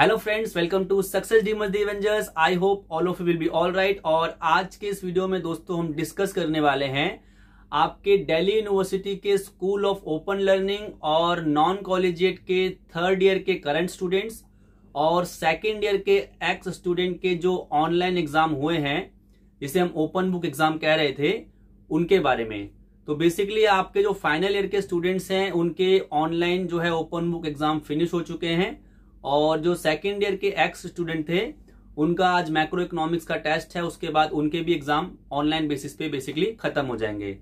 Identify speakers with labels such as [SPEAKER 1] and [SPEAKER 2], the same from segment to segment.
[SPEAKER 1] hello friends welcome to success डीमस the avengers I hope all of you will be all right और आज के इस video में दोस्तों हम डिस्कस करने वाले हैं आपके दिल्ली यूनिवर्सिटी के स्कूल ऑफ ओपन लर्निंग और नॉन कॉलेजिएट के थर्ड ईयर के करंट स्टूडेंट्स और सेकेंड ईयर के एक्स स्टूडेंट के जो ऑनलाइन एग्जाम हुए हैं जिसे हम ओपन बुक एग्जाम कह रहे थे उनके बारे में तो बेसिकली आपके जो फाइनल ईयर के स्टूडेंट्स हैं उनके ऑनलाइन जो है ओपन बुक एग्जाम फिनिश हो चुके हैं और जो सेकेंड ईयर के एक्स स्टूडेंट थे उनका आज मैक्रो इकोनॉमिक्स का टेस्ट है उसके बाद उनके भी एग्जाम ऑनलाइन बेसिस पे बेसिकली खत्म हो जाएंगे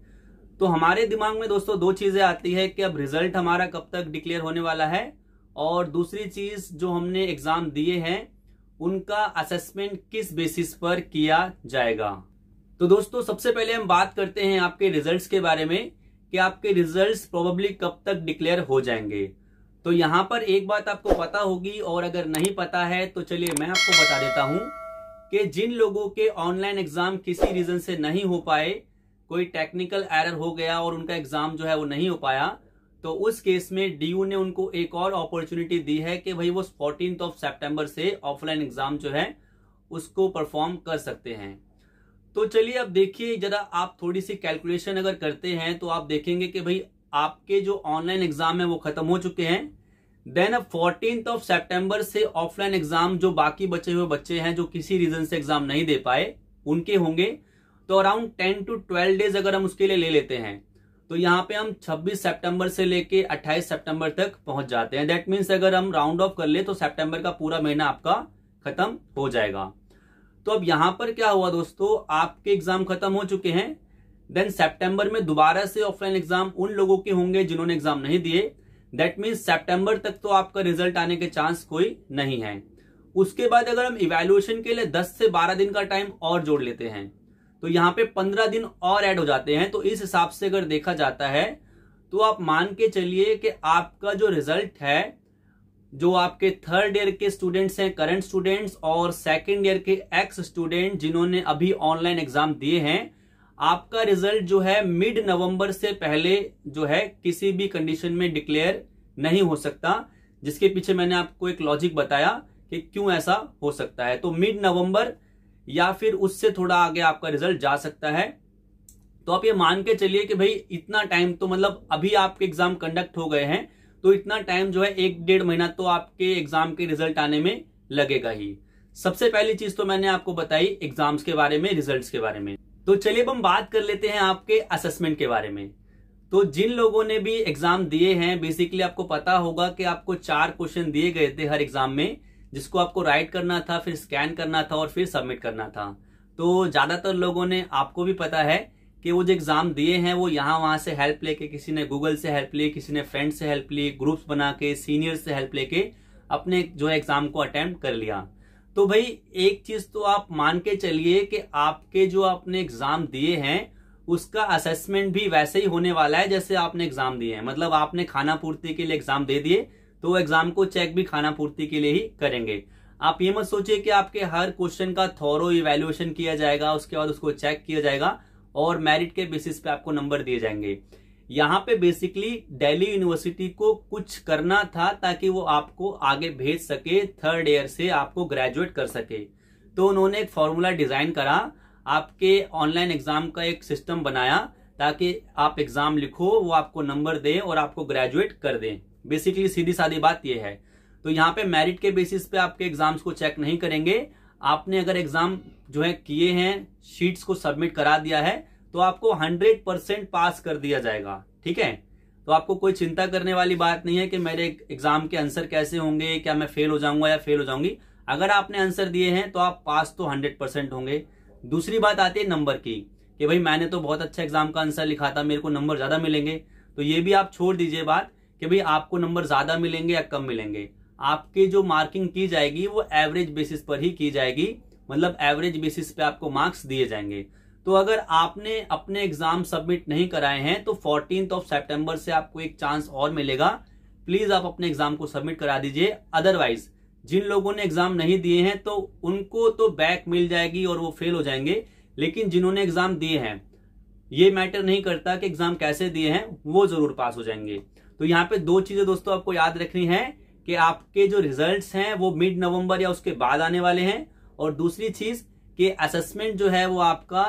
[SPEAKER 1] तो हमारे दिमाग में दोस्तों दो चीजें आती है कि अब रिजल्ट हमारा कब तक डिक्लेयर होने वाला है और दूसरी चीज जो हमने एग्जाम दिए हैं उनका असेसमेंट किस बेसिस पर किया जाएगा तो दोस्तों सबसे पहले हम बात करते हैं आपके रिजल्ट्स के बारे में कि आपके रिजल्ट्स प्रोबेबली कब तक डिक्लेयर हो जाएंगे तो यहां पर एक बात आपको पता होगी और अगर नहीं पता है तो चलिए मैं आपको बता देता हूं कि जिन लोगों के ऑनलाइन एग्जाम किसी रीजन से नहीं हो पाए कोई टेक्निकल एरर हो गया और उनका एग्जाम जो है वो नहीं हो पाया तो उस केस में डीयू ने उनको एक और अपॉर्चुनिटी दी है कि भाई वो फोर्टीन ऑफ सेप्टेम्बर से ऑफलाइन एग्जाम जो है उसको परफॉर्म कर सकते हैं तो चलिए अब देखिए जरा आप थोड़ी सी कैलकुलेशन अगर करते हैं तो आप देखेंगे कि भाई आपके जो ऑनलाइन एग्जाम है वो खत्म हो चुके हैं देन फोर्टीन ऑफ सेप्टेम्बर से ऑफलाइन एग्जाम जो बाकी बचे हुए बच्चे हैं जो किसी रीजन से एग्जाम नहीं दे पाए उनके होंगे तो around ten to twelve days अगर हम उसके लिए ले लेते हैं तो यहाँ पे हम 26 सितंबर से लेके 28 सितंबर तक पहुंच जाते हैं दैट मीन्स अगर हम राउंड ऑफ कर ले तो सितंबर का पूरा महीना आपका खत्म हो जाएगा तो अब यहाँ पर क्या हुआ दोस्तों आपके एग्जाम खत्म हो चुके हैं देन सितंबर में दोबारा से ऑफलाइन एग्जाम उन लोगों के होंगे जिन्होंने एग्जाम नहीं दिए दैट मीन्स सेप्टेम्बर तक तो आपका रिजल्ट आने के चांस कोई नहीं है उसके बाद अगर हम इवेल्युएशन के लिए 10 से 12 दिन का टाइम और जोड़ लेते हैं तो यहाँ पे 15 दिन और ऐड हो जाते हैं तो इस हिसाब से अगर देखा जाता है तो आप मान के चलिए कि आपका जो रिजल्ट है जो आपके थर्ड ईयर के स्टूडेंट्स हैं करंट स्टूडेंट्स और सेकेंड ईयर के एक्स स्टूडेंट जिन्होंने अभी ऑनलाइन एग्जाम दिए हैं आपका रिजल्ट जो है मिड नवंबर से पहले जो है किसी भी कंडीशन में डिक्लेयर नहीं हो सकता जिसके पीछे मैंने आपको एक लॉजिक बताया कि क्यों ऐसा हो सकता है तो मिड नवंबर या फिर उससे थोड़ा आगे आपका रिजल्ट जा सकता है तो आप ये मान के चलिए कि भाई इतना टाइम तो मतलब अभी आपके एग्जाम कंडक्ट हो गए हैं तो इतना टाइम जो है एक डेढ़ महीना तो आपके एग्जाम के रिजल्ट आने में लगेगा ही सबसे पहली चीज तो मैंने आपको बताई एग्जाम्स के बारे में रिजल्ट्स के बारे में तो चलिए अब हम बात कर लेते हैं आपके असेसमेंट के बारे में तो जिन लोगों ने भी एग्जाम दिए हैं बेसिकली आपको पता होगा कि आपको चार क्वेश्चन दिए गए थे हर एग्जाम में जिसको आपको राइट करना था फिर स्कैन करना था और फिर सबमिट करना था तो ज्यादातर लोगों ने आपको भी पता है कि वो जो एग्जाम दिए हैं वो यहाँ वहां से हेल्प लेके किसी ने गूगल से हेल्प ली किसी ने फ्रेंड से हेल्प ली ग्रुप्स बना के सीनियर से हेल्प लेके अपने जो एग्जाम को अटेम्प्ट कर लिया तो भाई एक चीज तो आप मान के चलिए कि आपके जो आपने एग्जाम दिए हैं उसका असेसमेंट भी वैसे ही होने वाला है जैसे आपने एग्जाम दिए हैं मतलब आपने खाना पूर्ति के लिए एग्जाम दे दिए तो एग्जाम को चेक भी खाना पूर्ति के लिए ही करेंगे आप ये मत सोचिए कि आपके हर क्वेश्चन का थोरो इवेल्युएशन किया जाएगा उसके बाद उसको चेक किया जाएगा और मेरिट के बेसिस पे आपको नंबर दिए जाएंगे यहाँ पे बेसिकली दिल्ली यूनिवर्सिटी को कुछ करना था ताकि वो आपको आगे भेज सके थर्ड ईयर से आपको ग्रेजुएट कर सके तो उन्होंने एक फॉर्मूला डिजाइन करा आपके ऑनलाइन एग्जाम का एक सिस्टम बनाया ताकि आप एग्जाम लिखो वो आपको नंबर दे और आपको ग्रेजुएट कर दें बेसिकली सीधी सादी बात यह है तो यहाँ पे मेरिट के बेसिस पे आपके एग्जाम्स को चेक नहीं करेंगे आपने अगर एग्जाम जो है किए हैं शीट्स को सबमिट करा दिया है तो आपको हंड्रेड परसेंट पास कर दिया जाएगा ठीक है तो आपको कोई चिंता करने वाली बात नहीं है कि मेरे एग्जाम के आंसर कैसे होंगे क्या मैं फेल हो जाऊंगा या फेल हो जाऊंगी अगर आपने आंसर दिए हैं तो आप पास तो हंड्रेड परसेंट होंगे दूसरी बात आती है नंबर की कि भाई मैंने तो बहुत अच्छा एग्जाम का आंसर लिखा था मेरे को नंबर ज्यादा मिलेंगे तो ये भी आप छोड़ दीजिए बात कि भाई आपको नंबर ज्यादा मिलेंगे या कम मिलेंगे आपकी जो मार्किंग की जाएगी वो एवरेज बेसिस पर ही की जाएगी मतलब एवरेज बेसिस पे आपको मार्क्स दिए जाएंगे तो अगर आपने अपने एग्जाम सबमिट नहीं कराए हैं तो फोर्टीन ऑफ सेप्टेम्बर से आपको एक चांस और मिलेगा प्लीज आप अपने एग्जाम को सबमिट करा दीजिए अदरवाइज जिन लोगों ने एग्जाम नहीं दिए हैं तो उनको तो बैक मिल जाएगी और वो फेल हो जाएंगे लेकिन जिन्होंने एग्जाम दिए हैं ये मैटर नहीं करता कि एग्जाम कैसे दिए हैं वो जरूर पास हो जाएंगे तो यहाँ पे दो चीजें दोस्तों आपको याद रखनी है कि आपके जो रिजल्ट्स हैं वो मिड नवंबर या उसके बाद आने वाले हैं और दूसरी चीज कि असेसमेंट जो है वो आपका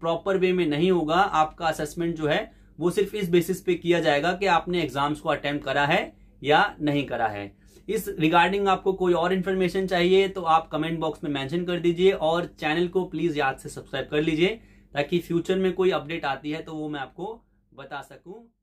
[SPEAKER 1] प्रॉपर वे में नहीं होगा आपका असेसमेंट जो है वो सिर्फ इस बेसिस पे किया जाएगा कि आपने एग्जाम्स को अटेम्प्ट करा है या नहीं करा है इस रिगार्डिंग आपको कोई और इन्फॉर्मेशन चाहिए तो आप कमेंट बॉक्स में मैंशन कर दीजिए और चैनल को प्लीज याद से सब्सक्राइब कर लीजिए ताकि फ्यूचर में कोई अपडेट आती है तो वो मैं आपको बता सकूं